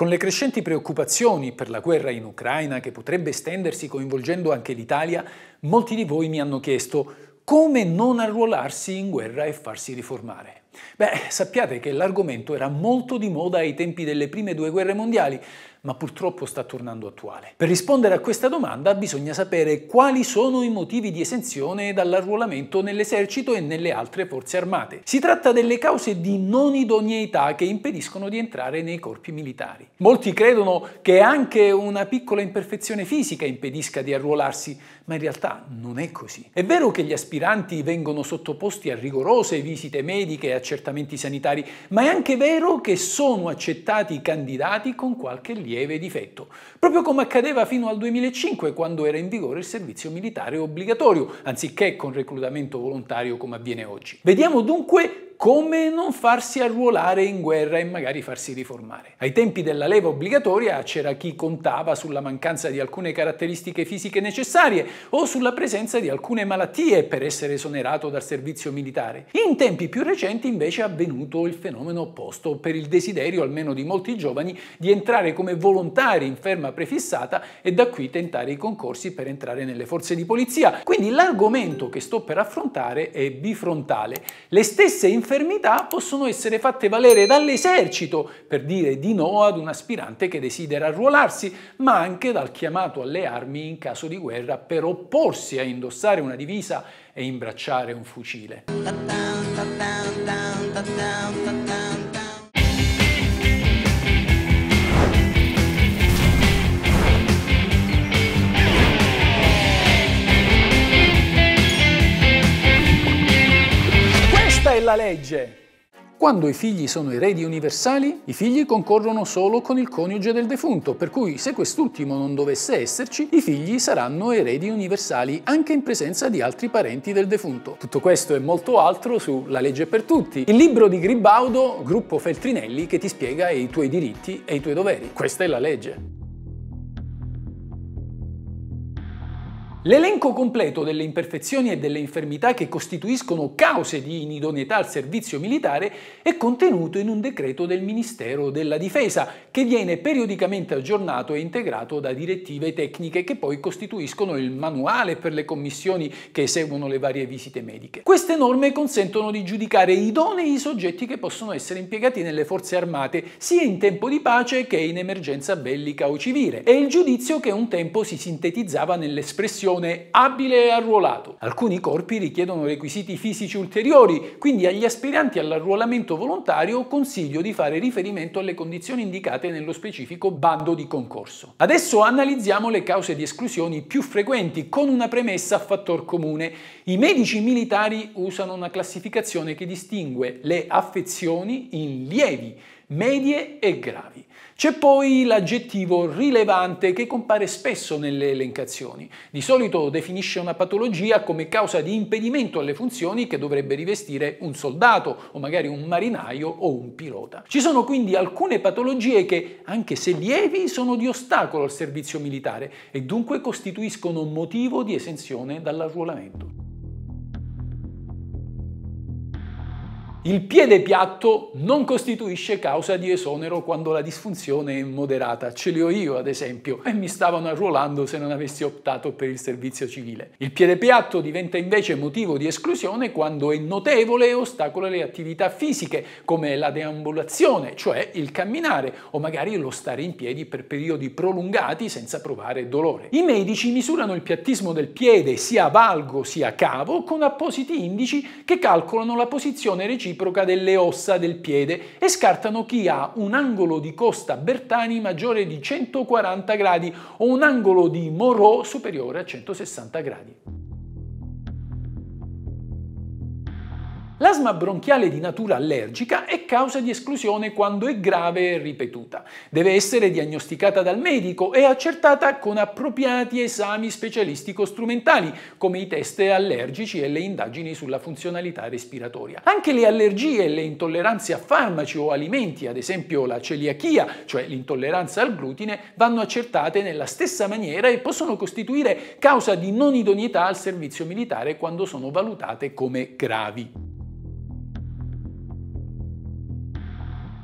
Con le crescenti preoccupazioni per la guerra in Ucraina che potrebbe estendersi coinvolgendo anche l'Italia, molti di voi mi hanno chiesto come non arruolarsi in guerra e farsi riformare. Beh, sappiate che l'argomento era molto di moda ai tempi delle prime due guerre mondiali, ma purtroppo sta tornando attuale. Per rispondere a questa domanda bisogna sapere quali sono i motivi di esenzione dall'arruolamento nell'esercito e nelle altre forze armate. Si tratta delle cause di non idoneità che impediscono di entrare nei corpi militari. Molti credono che anche una piccola imperfezione fisica impedisca di arruolarsi, ma in realtà non è così. È vero che gli aspiranti vengono sottoposti a rigorose visite mediche e accertamenti sanitari, ma è anche vero che sono accettati candidati con qualche limite lieve difetto, proprio come accadeva fino al 2005 quando era in vigore il servizio militare obbligatorio, anziché con reclutamento volontario come avviene oggi. Vediamo dunque come non farsi arruolare in guerra e magari farsi riformare. Ai tempi della leva obbligatoria c'era chi contava sulla mancanza di alcune caratteristiche fisiche necessarie o sulla presenza di alcune malattie per essere esonerato dal servizio militare. In tempi più recenti invece è avvenuto il fenomeno opposto per il desiderio almeno di molti giovani di entrare come volontari in ferma prefissata e da qui tentare i concorsi per entrare nelle forze di polizia. Quindi l'argomento che sto per affrontare è bifrontale. Le stesse informazioni infermità possono essere fatte valere dall'esercito per dire di no ad un aspirante che desidera arruolarsi, ma anche dal chiamato alle armi in caso di guerra per opporsi a indossare una divisa e imbracciare un fucile. Questa è la legge. Quando i figli sono eredi universali, i figli concorrono solo con il coniuge del defunto, per cui se quest'ultimo non dovesse esserci, i figli saranno eredi universali anche in presenza di altri parenti del defunto. Tutto questo e molto altro su La legge per tutti, il libro di Gribaudo, gruppo Feltrinelli, che ti spiega i tuoi diritti e i tuoi doveri. Questa è la legge. L'elenco completo delle imperfezioni e delle infermità che costituiscono cause di inidoneità al servizio militare è contenuto in un decreto del Ministero della Difesa, che viene periodicamente aggiornato e integrato da direttive tecniche che poi costituiscono il manuale per le commissioni che eseguono le varie visite mediche. Queste norme consentono di giudicare idonei i soggetti che possono essere impiegati nelle forze armate, sia in tempo di pace che in emergenza bellica o civile. È il giudizio che un tempo si sintetizzava nell'espressione formazione abile e arruolato. Alcuni corpi richiedono requisiti fisici ulteriori, quindi agli aspiranti all'arruolamento volontario consiglio di fare riferimento alle condizioni indicate nello specifico bando di concorso. Adesso analizziamo le cause di esclusioni più frequenti con una premessa a fattor comune. I medici militari usano una classificazione che distingue le affezioni in lievi medie e gravi. C'è poi l'aggettivo rilevante che compare spesso nelle elencazioni. Di solito definisce una patologia come causa di impedimento alle funzioni che dovrebbe rivestire un soldato o magari un marinaio o un pilota. Ci sono quindi alcune patologie che, anche se lievi, sono di ostacolo al servizio militare e dunque costituiscono motivo di esenzione dall'arruolamento. Il piede piatto non costituisce causa di esonero quando la disfunzione è moderata. Ce li ho io, ad esempio, e mi stavano arruolando se non avessi optato per il servizio civile. Il piede piatto diventa invece motivo di esclusione quando è notevole e ostacola le attività fisiche, come la deambulazione, cioè il camminare, o magari lo stare in piedi per periodi prolungati senza provare dolore. I medici misurano il piattismo del piede, sia valgo sia cavo, con appositi indici che calcolano la posizione reciproca reciproca delle ossa del piede e scartano chi ha un angolo di costa Bertani maggiore di 140 gradi o un angolo di Moreau superiore a 160 gradi. L'asma bronchiale di natura allergica è causa di esclusione quando è grave e ripetuta. Deve essere diagnosticata dal medico e accertata con appropriati esami specialistico-strumentali, come i test allergici e le indagini sulla funzionalità respiratoria. Anche le allergie e le intolleranze a farmaci o alimenti, ad esempio la celiachia, cioè l'intolleranza al glutine, vanno accertate nella stessa maniera e possono costituire causa di non idoneità al servizio militare quando sono valutate come gravi.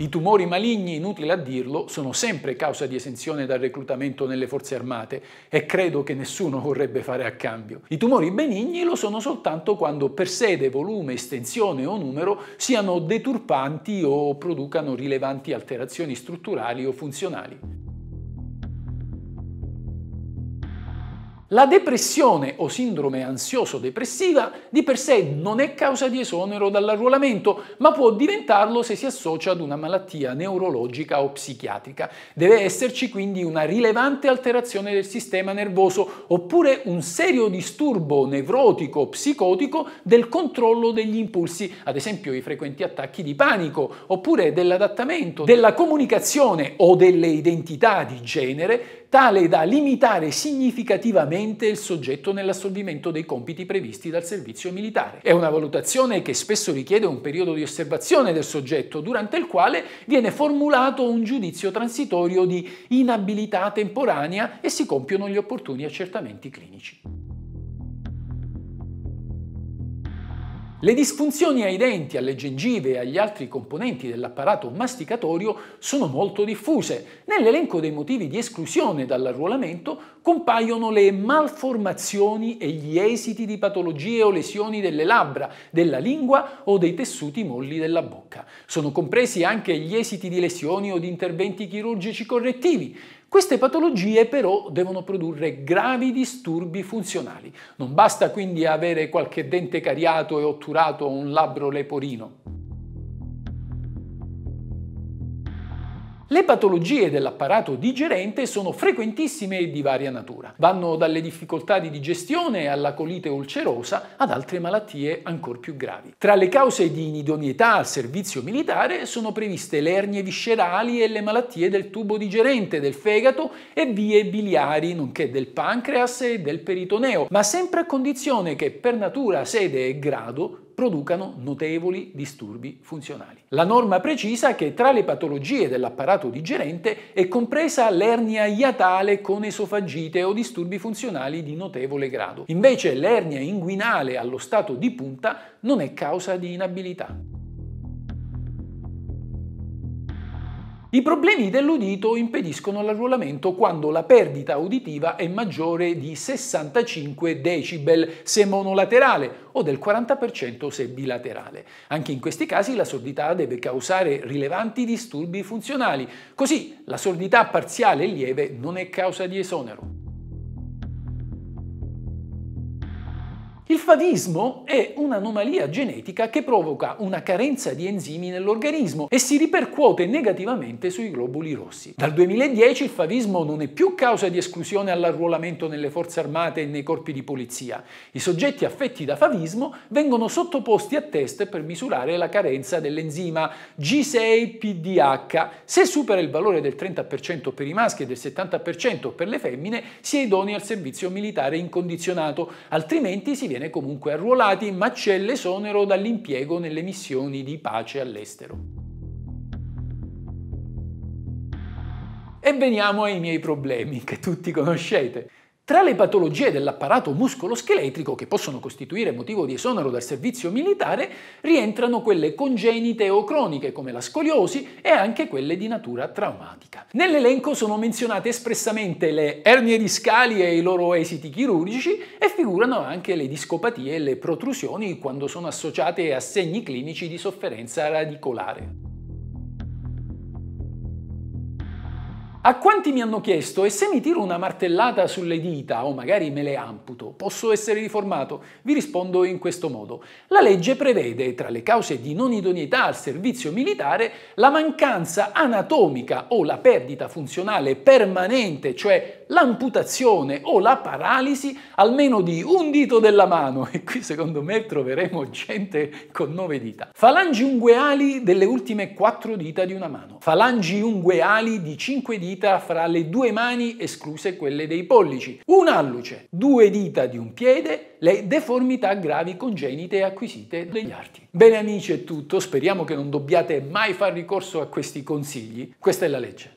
I tumori maligni, inutile a dirlo, sono sempre causa di esenzione dal reclutamento nelle forze armate e credo che nessuno vorrebbe fare a cambio. I tumori benigni lo sono soltanto quando per sede, volume, estensione o numero siano deturpanti o producano rilevanti alterazioni strutturali o funzionali. La depressione o sindrome ansioso-depressiva di per sé non è causa di esonero dall'arruolamento, ma può diventarlo se si associa ad una malattia neurologica o psichiatrica. Deve esserci quindi una rilevante alterazione del sistema nervoso oppure un serio disturbo nevrotico o psicotico del controllo degli impulsi, ad esempio i frequenti attacchi di panico, oppure dell'adattamento, della comunicazione o delle identità di genere tale da limitare significativamente il soggetto nell'assolvimento dei compiti previsti dal servizio militare. È una valutazione che spesso richiede un periodo di osservazione del soggetto, durante il quale viene formulato un giudizio transitorio di inabilità temporanea e si compiono gli opportuni accertamenti clinici. Le disfunzioni ai denti, alle gengive e agli altri componenti dell'apparato masticatorio sono molto diffuse. Nell'elenco dei motivi di esclusione dall'arruolamento compaiono le malformazioni e gli esiti di patologie o lesioni delle labbra, della lingua o dei tessuti molli della bocca. Sono compresi anche gli esiti di lesioni o di interventi chirurgici correttivi. Queste patologie però devono produrre gravi disturbi funzionali. Non basta quindi avere qualche dente cariato e otturato o un labbro leporino. Le patologie dell'apparato digerente sono frequentissime e di varia natura. Vanno dalle difficoltà di digestione alla colite ulcerosa ad altre malattie ancora più gravi. Tra le cause di inidoneità al servizio militare sono previste le ernie viscerali e le malattie del tubo digerente, del fegato e vie biliari, nonché del pancreas e del peritoneo, ma sempre a condizione che per natura, sede e grado producano notevoli disturbi funzionali. La norma precisa che tra le patologie dell'apparato digerente è compresa l'ernia iatale con esofagite o disturbi funzionali di notevole grado. Invece l'ernia inguinale allo stato di punta non è causa di inabilità. I problemi dell'udito impediscono l'arruolamento quando la perdita uditiva è maggiore di 65 decibel se monolaterale o del 40% se bilaterale. Anche in questi casi la sordità deve causare rilevanti disturbi funzionali, così la sordità parziale e lieve non è causa di esonero. Il fadismo è un'anomalia genetica che provoca una carenza di enzimi nell'organismo e si ripercuote negativamente sui globuli rossi. Dal 2010 il fadismo non è più causa di esclusione all'arruolamento nelle forze armate e nei corpi di polizia. I soggetti affetti da fadismo vengono sottoposti a test per misurare la carenza dell'enzima G6PDH. Se supera il valore del 30% per i maschi e del 70% per le femmine, si è idoneo al servizio militare incondizionato, altrimenti si viene viene comunque arruolati, ma c'è l'esonero dall'impiego nelle missioni di pace all'estero. E veniamo ai miei problemi, che tutti conoscete. Tra le patologie dell'apparato muscoloscheletrico che possono costituire motivo di esonero dal servizio militare rientrano quelle congenite o croniche come la scoliosi e anche quelle di natura traumatica. Nell'elenco sono menzionate espressamente le ernie discali e i loro esiti chirurgici e figurano anche le discopatie e le protrusioni quando sono associate a segni clinici di sofferenza radicolare. A quanti mi hanno chiesto e se mi tiro una martellata sulle dita o magari me le amputo, posso essere riformato? Vi rispondo in questo modo. La legge prevede, tra le cause di non idoneità al servizio militare, la mancanza anatomica o la perdita funzionale permanente, cioè l'amputazione o la paralisi almeno di un dito della mano, e qui secondo me troveremo gente con nove dita, falangi ungueali delle ultime quattro dita di una mano, falangi ungueali di cinque dita fra le due mani escluse quelle dei pollici, un alluce, due dita di un piede, le deformità gravi congenite acquisite dagli arti. Bene amici è tutto, speriamo che non dobbiate mai far ricorso a questi consigli, questa è la legge.